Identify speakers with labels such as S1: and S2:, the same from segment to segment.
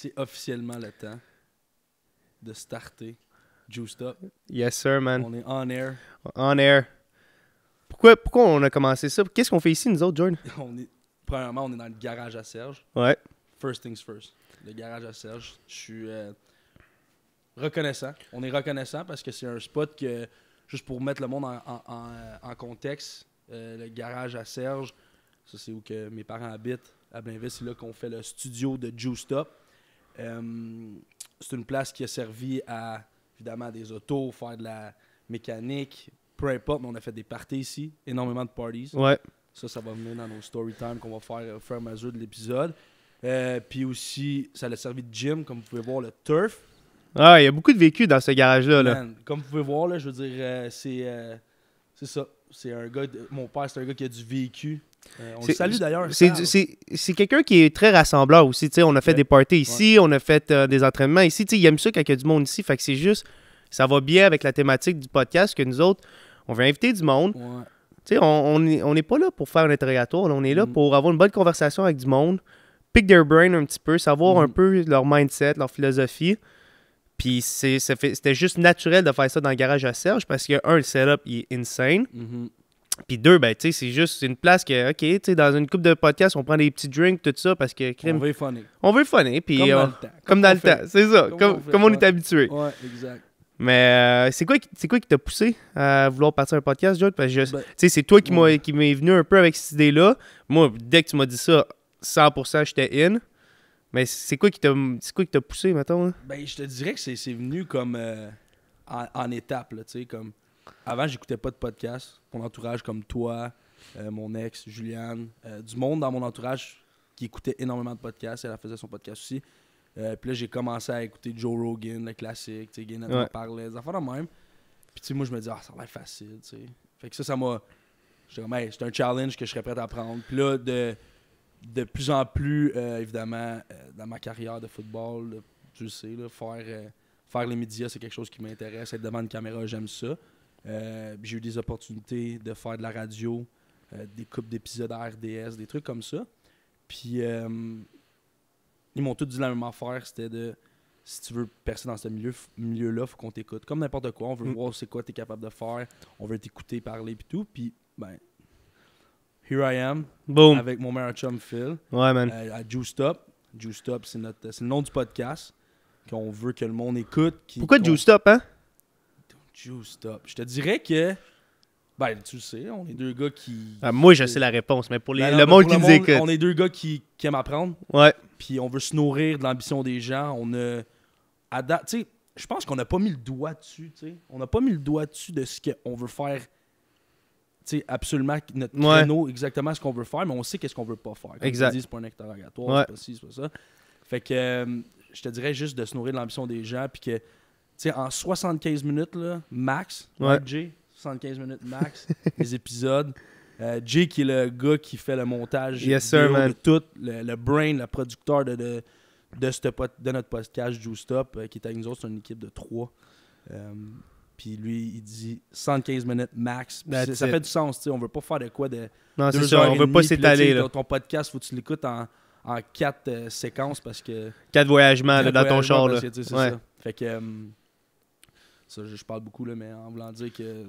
S1: c'est officiellement le temps de starter Juice Up.
S2: Yes, sir, man. On est on air. On air. Pourquoi, on a commencé ça? Qu'est-ce qu'on fait ici, nous autres, Jordan?
S1: On est, premièrement, on est dans le garage à Serge. Ouais. First things first. Le garage à Serge. Je suis euh, reconnaissant. On est reconnaissant parce que c'est un spot que, juste pour mettre le monde en, euh, contexte, euh, le garage à Serge, ça c'est où que mes parents habitent, à Blainville, c'est là qu'on fait le studio de Juiced Up. Euh, c'est une place qui a servi à, évidemment, des autos, faire de la mécanique, peu importe, mais on a fait des parties ici, énormément de parties. Ça, ça va venir dans nos story time qu'on va faire au fur et à mesure de l'épisode. Euh, puis aussi, ça a servi de gym, comme vous pouvez voir, le turf.
S2: Ah, il y a beaucoup de vécu dans ce garage-là.
S1: Comme vous pouvez voir, je veux dire, euh, c'est, ça. C'est un gars, mon père, c'est un gars qui a du vécu.
S2: Euh, on salue d'ailleurs. C'est quelqu'un qui est très rassembleur aussi. on a fait des parties ici, on a fait euh, des entraînements ici. il aime ça quand y a du monde ici. c'est juste, ça va bien avec la thématique du podcast que nous autres, on veut inviter du monde. on n'est pas là pour faire un interrogatoire, on est là mm. pour avoir une bonne conversation avec du monde, pick their brain un petit peu, savoir un mm. peu leur mindset, leur philosophie. Puis c'était juste naturel de faire ça dans le garage à Serge parce que, un, le setup il est insane. Mm-hmm. Puis deux, ben, tu sais, c'est juste une place que, OK, tu sais, dans une coupe de podcast, on prend des petits drinks, tout ça, parce que. on veut funner. On veut funner, puis. Comme euh, dans le temps. Comme, dans le temps, c'est ça. Comme, comme on, est habitué. Ouais, exact. Mais euh, c'est quoi, quoi qui t'a poussé à vouloir partir un podcast, Jude? Parce que ben, c'est toi qui m'es m'est venu un peu avec cette idée-là. Moi, dès que tu m'as dit ça, 100%, j'étais in. Mais c'est quoi qui t'a, poussé, mettons? Hein?
S1: Ben, je te dirais que c'est, venu comme euh, en, en étapes, tu sais, comme avant, j'écoutais pas de podcasts. Mon entourage, comme toi, euh, mon ex, Julianne, euh, du monde dans mon entourage qui écoutait énormément de podcasts. Elle faisait son podcast aussi. Euh, puis là, j'ai commencé à écouter Joe Rogan, le classique. Tu sais, il parlait, des affaires de même. Puis tu moi, je me dis, ah, ça va facile. Tu sais. Fait que ça, ça m'a. J'étais comme, c'est un challenge que je serais prêt à prendre. Puis là, de, de plus en plus, évidemment, dans ma carrière de football, tu tu sais, faire, faire les médias, c'est quelque chose qui m'intéresse. Être devant une caméra, j'aime ça. Euh, j'ai eu des opportunités de faire de la radio, euh, des coupes d'épisodes RDS, des trucs comme ça. Puis euh, ils m'ont tous dit la même affaire, c'était de si tu veux percer dans ce milieu, milieu-là, faut qu'on t'écoute. Comme n'importe quoi, on veut mm. voir c'est quoi tu es capable de faire, on veut t'écouter parler puis tout. Puis, ben, here I am, avec mon meilleur chum Phil, ouais, man. à Juice Stop. c'est, le nom du podcast qu'on veut que le monde écoute. Pourquoi Juice Stop, hein? Je te dirais que. Ben, tu le sais, on est deux gars qui.
S2: Ah, moi, je sais la réponse, mais pour ben, le monde qui nous écoute. On est
S1: deux gars qui, aiment apprendre.
S2: Ouais. Puis on veut se nourrir de l'ambition
S1: des gens. On a. tu sais, je pense qu'on n'a pas mis le doigt dessus, tu sais. On n'a pas mis le doigt dessus de ce qu'on veut faire. Tu sais, absolument notre créneau, exactement ce qu'on veut faire, mais on sait qu'est-ce qu'on veut pas faire. Comme c'est pas un ouais. c'est pas ci, c'est ça. Fait que euh, je te dirais juste de se nourrir de l'ambition des gens, puis que sais, en 75 minutes, là, max, avec Jay, 75 minutes max, les épisodes. Euh, Jay, qui est le gars qui fait le montage de tout, le, brain, le producteur de, de, de, notre podcast Juice Stop, euh, qui est avec nous autres, c'est une équipe de trois. Euh, puis lui, il dit 115 minutes max. Ça fait du sens, tu on veut pas faire de quoi de. Non, c'est ça, on veut pas s'étaler. Ton podcast, faut que tu l'écoutes en, en quatre euh, séquences parce que. Quatre voyagements dans ton char. Là. Fait que. Ça, je, parle beaucoup, là, mais en voulant dire que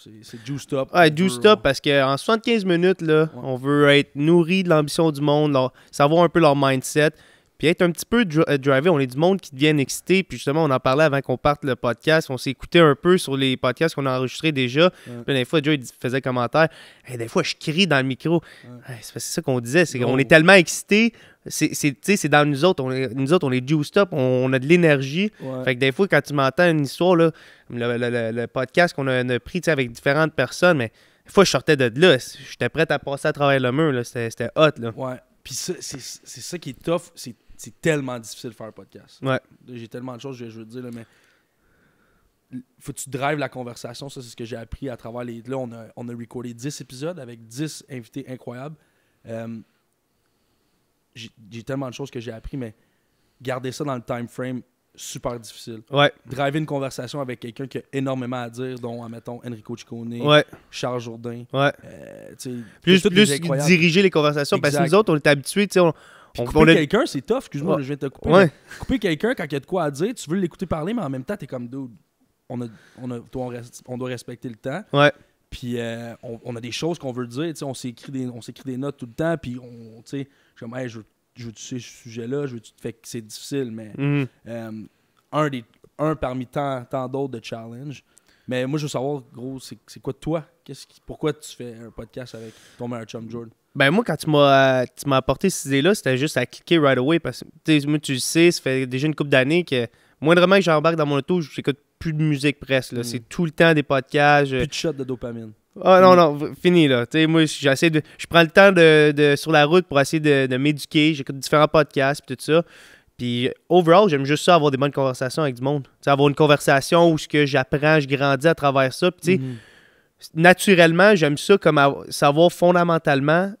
S1: c'est juice stop ».« Ouais, juice stop
S2: parce qu'en 75 minutes, là, on veut être nourri de l'ambition du monde, savoir un peu leur mindset puis être un petit peu dri euh, On est du monde qui devient excité. Puis justement, on en parlait avant qu'on parte le podcast. On s'est écouté un peu sur les podcasts qu'on a enregistrés déjà. Puis des fois, Joe faisait commentaire. des fois, je crie dans le micro. Ah, c'est ça qu'on disait. On est tellement excité. C'est dans nous autres. nous autres, on est juiced up. On, a de l'énergie. Fait que des fois, quand tu m'entends une histoire, le, podcast qu'on a, pris avec différentes personnes, mais des fois, je sortais de là. J'étais prêt à passer à travers le mur. C'était hot. Là. Ouais. Puis c'est ça qui est tough. C'est c'est tellement difficile
S1: de faire un podcast. Ouais. J'ai tellement de choses que je veux dire, mais faut que tu drives la conversation. Ça, c'est ce que j'ai appris à travers les. Là, on a, on a recordé 10 épisodes avec 10 invités incroyables. Euh, j'ai tellement de choses que j'ai appris, mais garder ça dans le time frame, super difficile. Ouais. Driver une conversation avec quelqu'un qui a énormément à dire, dont, admettons, ah, Enrico Ciccone, Charles Jourdain. Ouais. Euh, plus, plus diriger les conversations, parce que nous autres,
S2: on est habitués, on, puis couper quelqu'un, c'est tough, excuse-moi, je vais te couper.
S1: Couper quelqu'un quand il y a de quoi à dire, tu veux l'écouter parler, mais en même temps, t'es comme dude. On, on, toi, on, doit respecter le temps. Puis euh, on, a des choses qu'on veut dire, on s'écrit des, des notes tout le temps, puis on, tu sais, comme, hey, je veux, tu ce sujet-là, je veux, fais que c'est difficile, mais mm-hmm. euh, un des, un parmi tant d'autres de challenge. Mais moi, je veux savoir, gros, c'est quoi toi quest Pourquoi tu fais un podcast avec ton meilleur chum Jordan
S2: ben moi, quand tu m'as, apporté cette idée-là, c'était juste à cliquer right away parce que moi, tu sais, ça fait déjà une couple d'années que moindrement que j'embarque dans mon auto, j'écoute plus de musique presque. Hmm. C'est tout le temps des podcasts. Plus de shots de dopamine. Ah non, non, fini là. sais moi, j'essaie de. Je prends le temps de, sur la route pour essayer de, de m'éduquer. J'écoute différents podcasts et tout ça. Puis, overall, j'aime juste ça, avoir des bonnes conversations avec du monde. sais, avoir une conversation où ce que j'apprends, je grandis à travers ça. Puis, sais, mhm. naturellement, j'aime ça comme savoir fondamentalement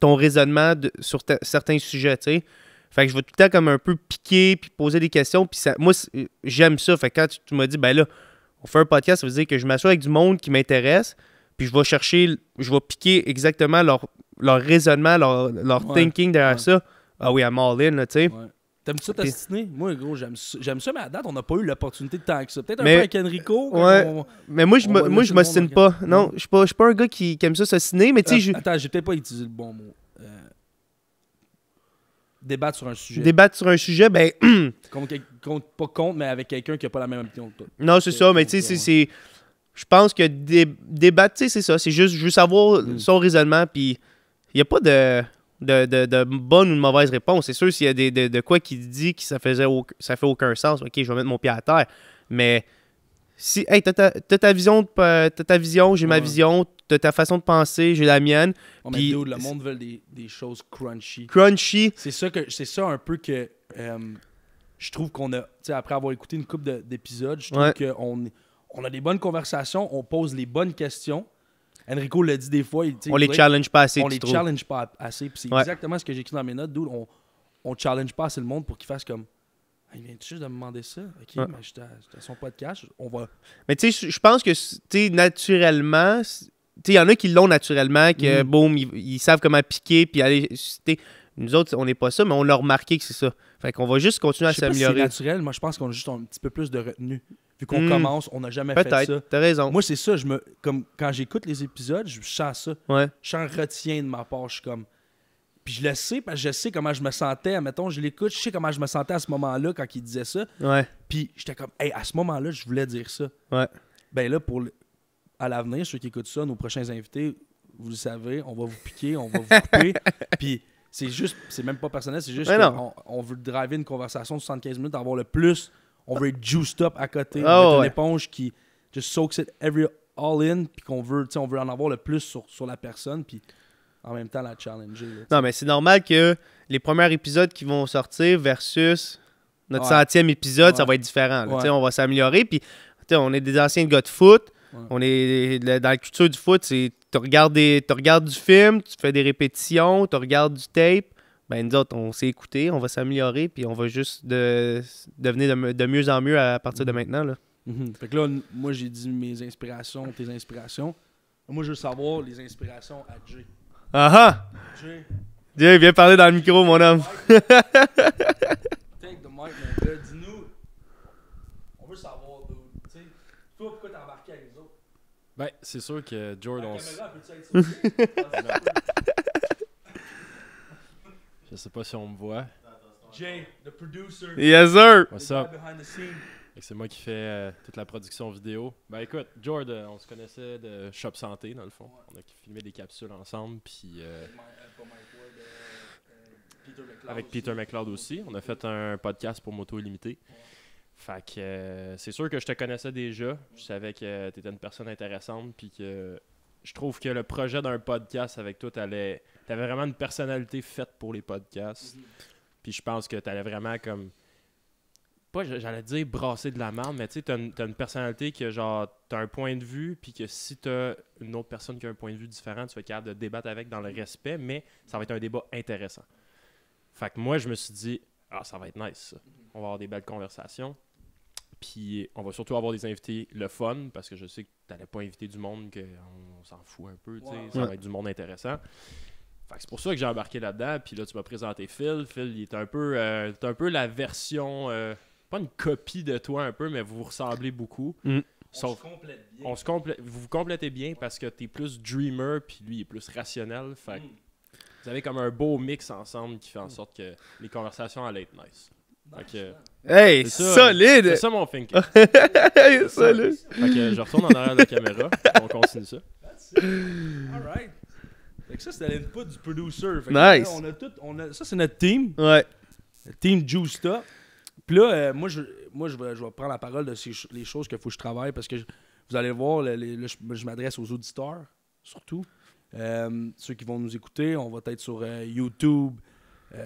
S2: ton raisonnement sur certains sujets, t'sais. Fait que je vais tout le temps comme un peu piquer, puis poser des questions. Puis moi, j'aime ça. Fait que quand tu, m'as dit, ben là, on fait un podcast, ça veut dire que je m'assois avec du monde qui m'intéresse, puis je vais chercher, je vais piquer exactement leur, leur raisonnement, leur, thinking derrière ça. Ah oui, à Marlin, tu sais.
S1: T'aimes ça t'astiner? Moi, gros, j'aime ça. J'aime ça, mais à date, on n'a pas eu l'opportunité de tant que ça. Peut-être un peu avec Enrico. Ouais. mais moi, je moi, je m'assine
S2: pas. Non, je suis pas, pas un gars qui, aime ça signer, mais tu sais. Euh, attends, j'ai peut-être pas
S1: utilisé le bon mot. Euh, débattre sur un sujet. Débattre
S2: sur un sujet, ben.
S1: contre, contre, pas contre, mais avec quelqu'un qui n'a pas la même opinion que toi.
S2: Non, c'est ça, mais tu sais, c'est. Je pense que débattre, tu sais, c'est ça. C'est juste, je veux savoir mm. son raisonnement, puis il n'y a pas de de, de, de bonne ou de mauvaise réponse. C'est sûr, s'il y a des, de, de, quoi qui dit que ça faisait ça fait aucun sens, ok, je vais mettre mon pied à terre. Mais si, hey, t'as ta, ta, vision, euh, ta vision, j'ai ma vision, t'as ta façon de penser, j'ai la mienne. Les oh, le monde
S1: veut des, des, choses crunchy. Crunchy.
S2: C'est ça, que, c'est ça un peu que euh,
S1: je trouve qu'on a, après avoir écouté une couple d'épisodes, je trouve qu'on on a des bonnes conversations, on pose les bonnes questions. Enrico l'a dit des fois. Il, on les challenge pas assez. On les challenge pas assez. c'est exactement ce que j'ai écrit dans mes notes. D'où on, on challenge pas assez le monde pour qu'il fasse comme. Il vient juste de me demander ça. Ok, ouais. mais j'étais à son podcast. On va.
S2: Mais tu sais, je pense que tu naturellement. Il y en a qui l'ont naturellement, que mm. boom, ils, savent comment piquer, puis aller. Nous autres, on n'est pas ça, mais on a remarqué que c'est ça. Fait qu'on va juste continuer à s'améliorer. c'est
S1: naturel. Moi, je pense qu'on a juste un petit peu plus de retenue vu qu'on hmm. commence, on n'a jamais fait ça. Peut-être, t'as raison. Moi, c'est ça, je me, comme, quand j'écoute les épisodes, je sens ça. Je sens retiens de ma poche. comme... Puis je le sais parce que je sais comment je me sentais. Mettons, je l'écoute, je sais comment je me sentais à ce moment-là quand il disait ça. Ouais. Puis j'étais comme, hey, à ce moment-là, je voulais dire ça. Ouais. Ben là, pour à l'avenir, ceux qui écoutent ça, nos prochains invités, vous le savez, on va vous piquer, on va vous couper. Puis c'est juste, c'est même pas personnel, c'est juste ben on veut driver une conversation de 75 minutes, avoir le plus on veut être juiced up à côté. de ah une éponge qui just soaks it every all in, puis qu'on veut, on veut en avoir le plus sur, sur la personne, puis en même temps la challenger. non,
S2: mais c'est normal que les premiers épisodes qui vont sortir versus notre centième épisode, ça va être différent. on va s'améliorer, puis on est des anciens gars de foot. On est dans la culture du foot, tu regardes, tu regardes du film, tu fais des répétitions, tu regardes du tape, ben nous autres, on s'est écoutés, on va s'améliorer, puis on va juste de, devenir de, mieux en mieux à partir de mhm. maintenant. Là. Mhm. Fait que là, moi, j'ai dit mes inspirations, tes inspirations.
S1: Moi, je veux savoir les inspirations à Jay.
S2: Ah ah! Jay. Jay, viens parler dans le micro, mon homme. Take the mic, mon
S1: gars. Dis-nous. On veut savoir, toi, pourquoi t'as embarqué avec nous autres?
S3: Ben, c'est sûr que Jordan. Je sais pas si on me voit.
S1: Jay, the producer. Yes,
S3: C'est moi qui fais euh, toute la production vidéo. Ben écoute, Jordan, euh, on se connaissait de Shop Santé, dans le fond. On a filmé des capsules ensemble, puis... Euh, avec Peter McLeod aussi. On a fait un podcast pour Moto Illimité. Fait que c'est sûr que je te connaissais déjà. Je savais que tu étais une personne intéressante, puis que je trouve que le projet d'un podcast avec toi, tu t'avais vraiment une personnalité faite pour les podcasts. Mhm. Puis je pense que tu t'allais vraiment comme pas j'allais dire brasser de la merde, mais tu sais, t'as une, une, personnalité que genre t'as un point de vue, puis que si t'as une autre personne qui a un point de vue différent, tu vas capable de débattre avec dans le respect, mais ça va être un débat intéressant. Fait que moi, je me suis dit, ah, ça va être nice, ça. Mhm. On va avoir des belles conversations. Puis on va surtout avoir des invités le fun, parce que je sais que tu n'allais pas inviter du monde qu'on s'en fout un peu, sais, ça va être du monde intéressant. Fait c'est pour ça que j'ai embarqué là-dedans. Puis là, tu m'as présenté Phil. Phil, il est un peu, euh, un peu la version, euh, pas une copie de toi un peu, mais vous vous ressemblez beaucoup. Mm. on se complète bien. vous vous complétez bien parce que tu es plus dreamer, puis lui, il est plus rationnel. Fait mm. vous avez comme un beau mix ensemble qui fait en sorte que les conversations allaient être nice hey, solide! C'est ça mon think. solide! Ça. Fait je retourne en arrière de la caméra. on continue ça.
S1: That's Fait ça, c'est l'input du producer. nice! on a tout, ça, c'est notre team. Ouais. team Juice Puis là, euh, moi, je, vais, prendre la parole de ces, les choses qu'il faut que je travaille parce que vous allez voir, je, m'adresse aux auditeurs, surtout. Euh, ceux qui vont nous écouter, on va être sur euh, YouTube,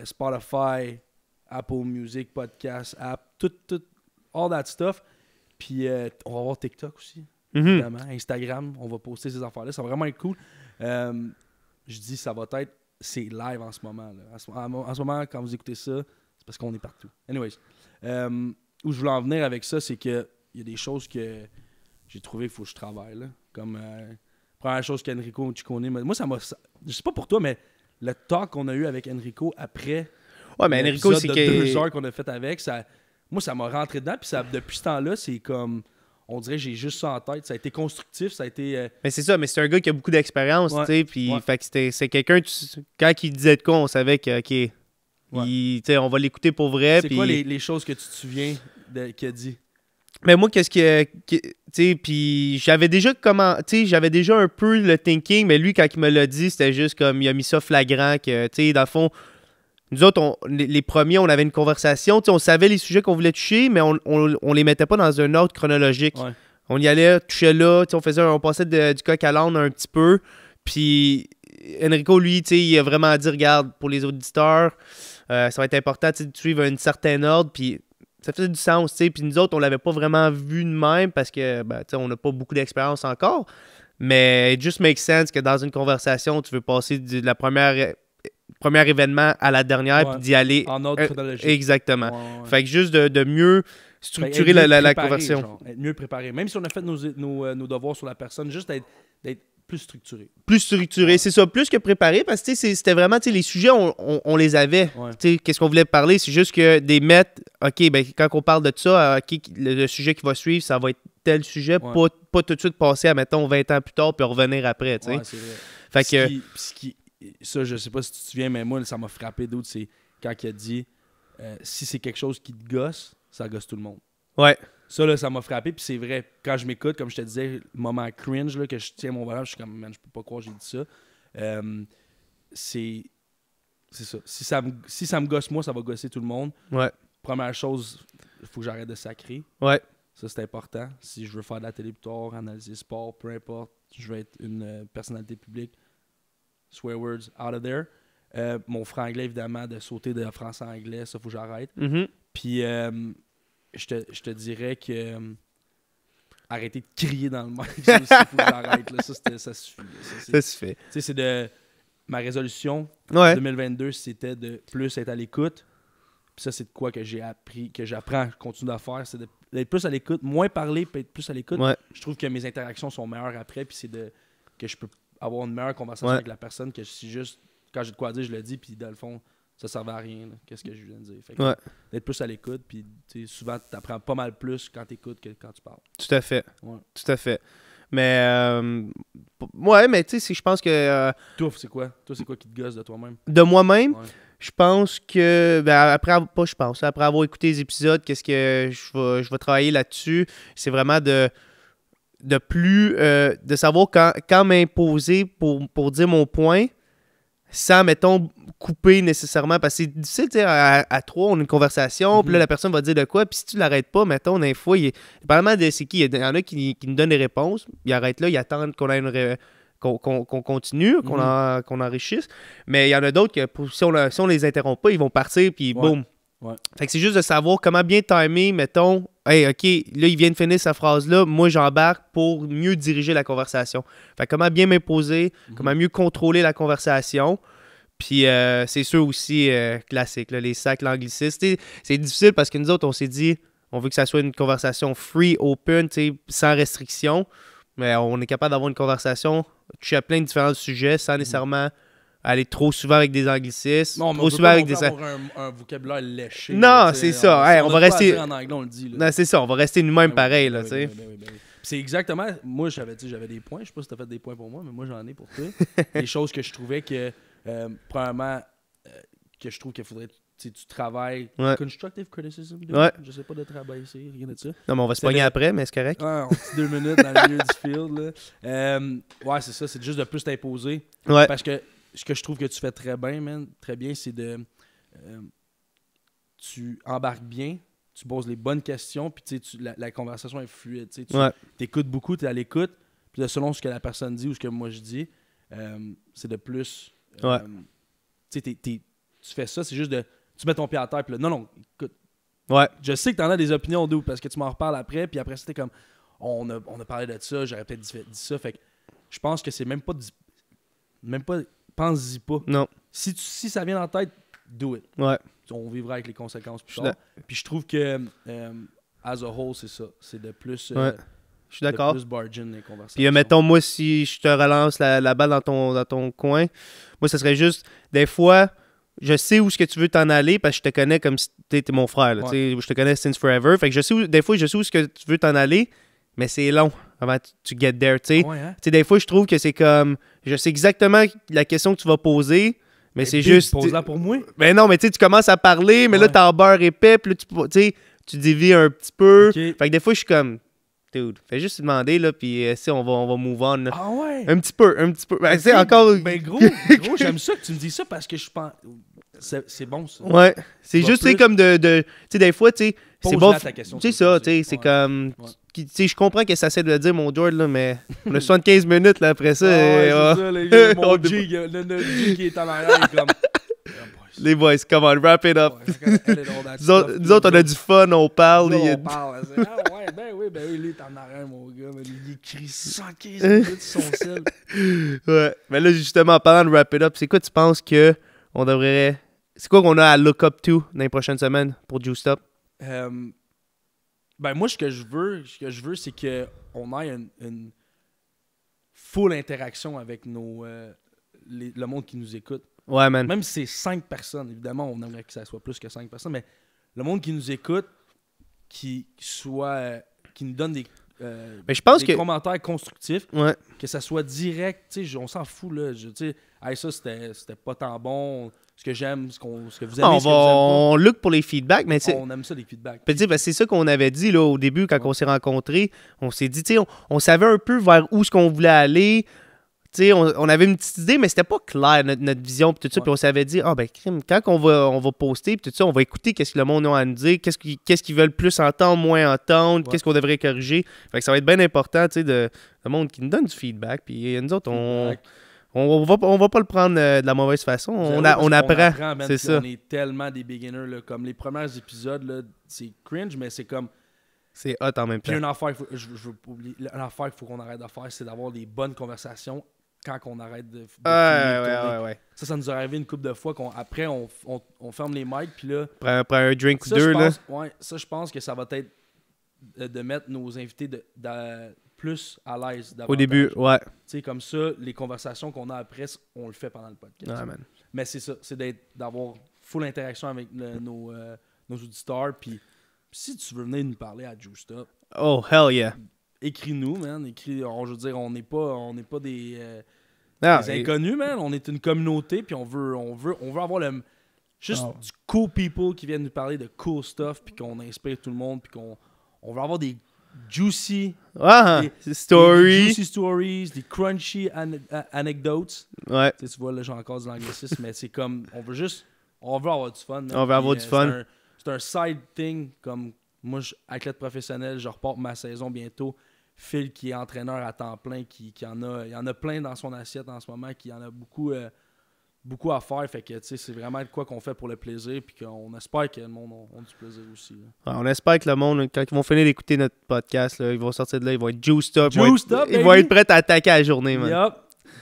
S1: Spotify, Apple Music, podcast, app, tout, tout, all that stuff. Puis euh, on va avoir TikTok aussi, mhm. évidemment. Instagram, on va poster ces affaires-là. Ça va vraiment être cool. Euh, je dis, ça va être. C'est live en ce moment. En, ce, moment, quand vous écoutez ça, c'est parce qu'on est partout. Anyways, euh, où je voulais en venir avec ça, c'est que il y a des choses que j'ai trouvé qu'il faut que je travaille. Comme première chose qu'Enrico tu connais. Moi, ça m'a. Je sais pas pour toi, mais le talk qu'on a eu avec Enrico après Ouais, mais Enrico, c'est que... deux heures qu'on a fait avec, ça, moi, ça m'a rentré dedans. Puis depuis ce temps-là, c'est comme on dirait j'ai juste ça en tête. Ça a été constructif, ça a été. Euh,
S2: mais c'est ça, mais c'est un gars qui a beaucoup d'expérience, tu sais. Puis fait que c'est quelqu'un, quand il disait de quoi, on savait que, OK, ouais. on va l'écouter pour vrai. C'est quoi les,
S1: choses que tu te souviens qu'il a dit?
S2: Mais moi, qu'est-ce que. tu sais, puis j'avais déjà comment. Tu sais, j'avais déjà un peu le thinking, mais lui, quand il me l'a dit, c'était juste comme il a mis ça flagrant que, tu sais, dans le fond, nous autres, les, premiers, on avait une conversation. Tu on savait les sujets qu'on voulait toucher, mais on, on, les mettait pas dans un ordre chronologique. On y allait, touchait là, on, faisait, on passait du coq à l'âne un petit peu. Puis Enrico, lui, il a vraiment dit regarde, pour les auditeurs, euh, ça va être important de suivre un certain ordre. Puis ça faisait du sens. Puis nous autres, on l'avait pas vraiment vu de même parce que ben, on n'a pas beaucoup d'expérience encore. Mais it just makes sense que dans une conversation, tu veux passer de la première premier événement à la dernière, et puis d'y aller. En ordre euh, chronologique. Exactement. Fait que juste de, mieux structurer la, la, conversion.
S1: mieux préparé. Même si on a fait nos, nos, euh, devoirs sur la personne, juste d'être plus structuré. Plus
S2: structuré, c'est ça, plus que préparé, parce que c'était vraiment, les sujets, on, les avait. Qu'est-ce qu'on voulait parler, c'est juste que des maîtres, OK, ben, quand on parle de ça, euh, le, sujet qui va suivre, ça va être tel sujet, pas, pas, tout de suite passer à, mettons, 20 ans plus tard, puis revenir après, vrai. Fait que... ce ça, je
S1: sais pas si tu te souviens, mais moi, ça m'a frappé d'autre c'est quand il a dit euh, si c'est quelque chose qui te gosse, ça gosse tout le monde. Ouais. Ça, là, ça m'a frappé. Puis c'est vrai, quand je m'écoute, comme je te disais, le moment cringe, là, que je tiens mon volant, je suis comme, man, je peux pas croire que j'ai dit ça. Euh, c'est. C'est ça. Si ça, me, si gosse, moi, ça va gosser tout le monde. Ouais. Première chose, il faut que j'arrête de sacrer. Ouais. Ça, c'est important. Si je veux faire de la télé analyser sport, peu importe, je veux être une euh, personnalité publique, swear words out of there. Euh, mon franglais, évidemment, de sauter de français à anglais, ça, faut que j'arrête. Mm-hmm. Puis, euh, je, te, je te dirais que. Euh, arrêter de crier dans le monde, ça, faut que j'arrête. Ça, ça suffit.
S2: Ça, suffit. Tu
S1: sais, c'est de. Ma résolution 2022, c'était de plus être à l'écoute. Puis ça, c'est de quoi que j'ai appris, que j'apprends, je continue à faire, c'est d'être plus à l'écoute, moins parler, puis être plus à l'écoute. Je trouve que mes interactions sont meilleures après, puis c'est de que je peux avoir une meilleure conversation avec la personne que si juste, quand j'ai de quoi dire, je le dis, puis dans le fond, ça servait à rien, qu'est-ce que je viens de dire. Fait que, plus à l'écoute, puis souvent, tu apprends pas mal plus quand tu écoutes que quand tu parles.
S2: Tout à fait. Tout à fait. Mais, euh, ouais, mais tu sais, si je pense que. Euh, Toi, c'est quoi Toi, c'est quoi qui te gosse de toi-même De moi-même Je pense que, ben, après, pas je pense, après avoir écouté les épisodes, qu'est-ce que je je vais travailler là-dessus C'est vraiment de de plus euh, de savoir quand, quand m'imposer pour, pour dire mon point sans, mettons, couper nécessairement. Parce que c'est difficile, tu sais, à, trois, on a une conversation, puis là, mhm. la personne va dire de quoi, puis si tu l'arrêtes pas, mettons, une fois, il de c'est qui, il y en a qui, qui nous donnent des réponses, ils arrêtent là, ils attendent qu'on qu'on continue, mhm. qu'on enrichisse. Mais il y en a d'autres que si, on, si les interrompt pas, ils vont partir, puis boum, fait que c'est juste de savoir comment bien timer, mettons, hey, OK, là, il vient de finir sa phrase-là, moi, j'embarque pour mieux diriger la conversation. Fait comment bien m'imposer, mhm. comment mieux contrôler la conversation. Puis euh, c'est sûr aussi euh, classique, les sacs l'anglicisme. C'est difficile parce que nous autres, on s'est dit, on veut que ça soit une conversation free, open, sans restriction. Mais on est capable d'avoir une conversation, tu as plein de différents sujets sans mhm. nécessairement aller trop souvent avec des anglicismes, non, mais on souvent avec des.
S1: un, vocabulaire léché. Non, c'est ça. On, on, on va rester. En anglais, on le dit. Non, c'est ça. On va rester nous-mêmes ah pareils, pareil, ah là, tu sais. Ah c'est exactement. Moi, j'avais dit, j'avais des points. Je sais pas si tu as fait des points pour moi, mais moi, j'en ai pour toi. des choses que je trouvais que, euh, premièrement, euh, que je trouve qu'il faudrait tu travailles constructive criticism. Ouais. Je sais pas de travail ici, rien de ça. Non, mais on va se pogner après, mais c'est correct. on deux minutes dans le milieu du field. Euh, ouais, c'est ça, c'est juste de plus t'imposer. Ouais. Parce que ce que je trouve que tu fais très bien, très bien, c'est de. Euh, tu embarques bien, tu poses les bonnes questions, puis tu, la, conversation est fluide. Tu écoutes beaucoup, tu es à l'écoute, puis selon ce que la personne dit ou ce que moi je dis, euh, c'est de plus. Euh, tu fais ça, c'est juste de. Tu mets ton pied à terre, puis là, non, non, écoute. Ouais. Je sais que tu en as des opinions d'où, parce que tu m'en reparles après, puis après, c'était comme. On a, on a parlé de ça, j'aurais peut-être dit, ça. Fait que je pense que c'est même pas. Même pas pense-y pas. Non. Si, tu, si ça vient dans la tête, do it. Ouais. On vivra avec les conséquences plus tard. Puis je trouve que, euh, as a whole, c'est ça. C'est de plus. Euh, je suis d'accord. Puis,
S2: euh, mettons, moi, si je te relance la, balle dans ton, ton coin, moi, ce serait juste, des fois, je sais où ce que tu veux t'en aller parce que je te connais comme si tu étais mon frère. Je te connais since forever. Fait que je sais des fois, je sais où ce que tu veux t'en aller, mais c'est long tu, get there. Hein. Tu sais, des fois, je trouve que c'est comme. Je sais exactement la question que tu vas poser. Mais c'est juste. pose pour moi. Mais ben non, mais tu sais, tu commences à parler, mais là, t'as beurre épais, puis là, tu, tu divises un petit peu. Fait que des fois, je suis comme. Dude, fais juste demander, là, puis euh, si on va, on va move on. Ah ouais? Un petit peu, un petit peu. Ben, c'est encore. Ben, gros, gros j'aime ça que tu me dis ça
S1: parce que je pense. C'est bon, ça. Ouais. C'est juste, plus... comme
S2: de. de tu sais, des fois, tu sais, c'est bon. Tu sais, ça, tu sais, c'est comme. Tu sais, je comprends que ça essaie de le dire, mon George, là, mais on a 75 minutes là, après ça. Ah ouais, euh, c'est ah. ça, mon G, le, le G qui est en arrière, il est comme. Les boys, come on, wrap it up. nous, autres, on a du fun, on parle. on parle. ah ouais,
S1: ben oui, ben oui, il est en arrière, mon gars. Mais il écrit 115
S2: minutes son sel. Ouais. Mais là, justement, en parlant de wrap it up, c'est quoi tu penses que on devrait. C'est quoi qu'on a à look up to dans les prochaines semaines pour Juice Up?
S1: Euh, ben moi, ce que je veux, ce que je veux, c'est qu'on ait une, une, full interaction avec nos euh, le monde qui nous écoute. Ouais, man. Même si c'est cinq personnes, évidemment, on aimerait que ça soit plus que cinq personnes, mais le monde qui nous écoute, qui soit. Euh, qui nous donne des, commentaires constructifs, ouais. que ça soit direct, on s'en fout, là. sais, hey, ça, c'était pas tant bon. Ce que j'aime, ce, que vous aimez, on On look pour les feedbacks, mais On aime ça, les feedbacks.
S2: c'est ça qu'on avait dit là, au début, quand on s'est rencontrés. On s'est dit, on, on savait un peu vers où ce qu'on voulait aller. On, on, avait une petite idée, mais c'était pas clair notre, vision puis tout ça. Puis on s'avait dit, ah, ben quand on va, poster puis tout ça, on va écouter qu'est-ce que le monde a à nous dire, qu'est-ce qu'ils veulent plus entendre, moins entendre, qu'est-ce qu'on devrait corriger. ça va être bien important, de le monde qui nous donne du feedback. Puis nous autres, on, on va, on va pas le prendre euh, de la mauvaise façon. On, apprend. c'est ça. On
S1: est tellement des beginners. Là, comme les premiers épisodes, c'est cringe, mais c'est comme. C'est
S2: hot en même temps. Puis une
S1: affaire, une affaire qu'il faut qu'on arrête de faire, c'est d'avoir des bonnes conversations quand qu'on arrête de. Ah, ça, ça nous est arrivé une couple de fois. qu'après après, on, on, ferme les mics. Puis là. Prends, un drink ou deux, Ouais, ça, je pense que ça va être euh, de mettre nos invités de, plus à l'aise Au début, ouais. Tu comme ça, les conversations qu'on a après, on le fait pendant le podcast. Mais c'est ça, c'est d'avoir full interaction avec nos, euh, nos, auditeurs. Puis si tu veux venir nous parler à Juice Oh, hell yeah! Écris-nous, man. Écris, je veux dire, on n'est pas, on pas des, euh, inconnus, man. On est une communauté, puis on veut, on veut, on veut avoir le juste ah. du cool people qui viennent nous parler de cool stuff, puis qu'on inspire tout le monde, puis qu'on on veut avoir des
S2: ah, juicy
S1: stories, des crunchy anecdotes. Ouais. Tu, vois, là, j'ai encore de l'anglicisme, mais c'est comme, on veut juste, on veut avoir du fun. Hein. on veut avoir du fun. Euh, c'est un, side thing, comme moi, je, athlète professionnel, je reporte ma saison bientôt. Phil, qui est entraîneur à temps plein, qui, en a, il en a plein dans son assiette en ce moment, qui en a beaucoup. Euh, beaucoup à faire. Fait que c'est vraiment quoi qu'on fait pour le plaisir. Puis qu'on espère que le monde a, du plaisir aussi.
S2: on espère que le monde, quand ils vont finir d'écouter notre podcast, ils vont sortir de là, ils vont être juiced up. ils vont être, ils vont être prêts à attaquer la journée, man. Yep,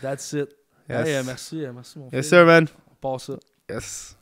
S1: that's it. merci, merci mon frère. Yes, sir, man.
S2: On
S3: passe ça. Yes.